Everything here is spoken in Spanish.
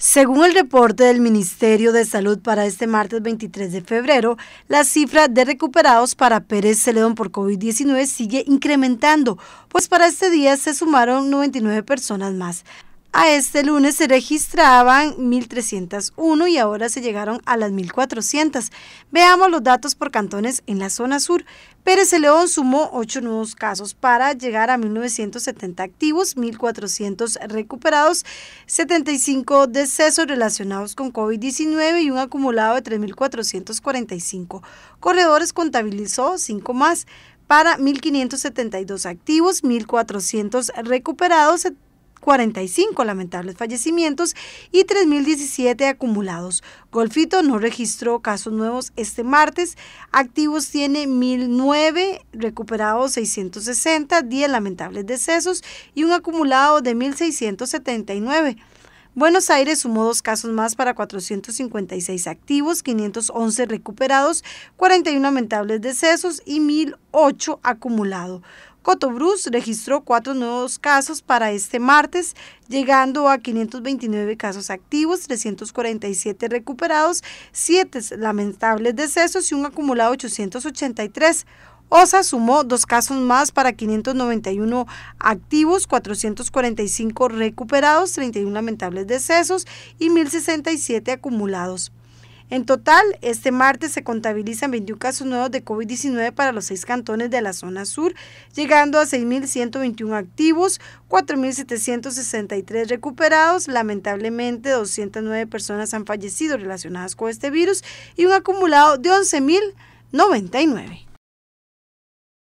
Según el reporte del Ministerio de Salud para este martes 23 de febrero, la cifra de recuperados para Pérez Celedón por COVID-19 sigue incrementando, pues para este día se sumaron 99 personas más. A este lunes se registraban 1.301 y ahora se llegaron a las 1.400. Veamos los datos por cantones en la zona sur. Pérez de León sumó 8 nuevos casos para llegar a 1.970 activos, 1.400 recuperados, 75 decesos relacionados con COVID-19 y un acumulado de 3.445. Corredores contabilizó 5 más para 1.572 activos, 1.400 recuperados, 45 lamentables fallecimientos y 3.017 acumulados. Golfito no registró casos nuevos este martes. Activos tiene 1.009, recuperados 660, 10 lamentables decesos y un acumulado de 1.679. Buenos Aires sumó dos casos más para 456 activos, 511 recuperados, 41 lamentables decesos y 1.008 acumulados. Cotobrus registró cuatro nuevos casos para este martes, llegando a 529 casos activos, 347 recuperados, 7 lamentables decesos y un acumulado 883. OSA sumó dos casos más para 591 activos, 445 recuperados, 31 lamentables decesos y 1.067 acumulados. En total, este martes se contabilizan 21 casos nuevos de COVID-19 para los seis cantones de la zona sur, llegando a 6.121 activos, 4.763 recuperados, lamentablemente 209 personas han fallecido relacionadas con este virus y un acumulado de 11.099.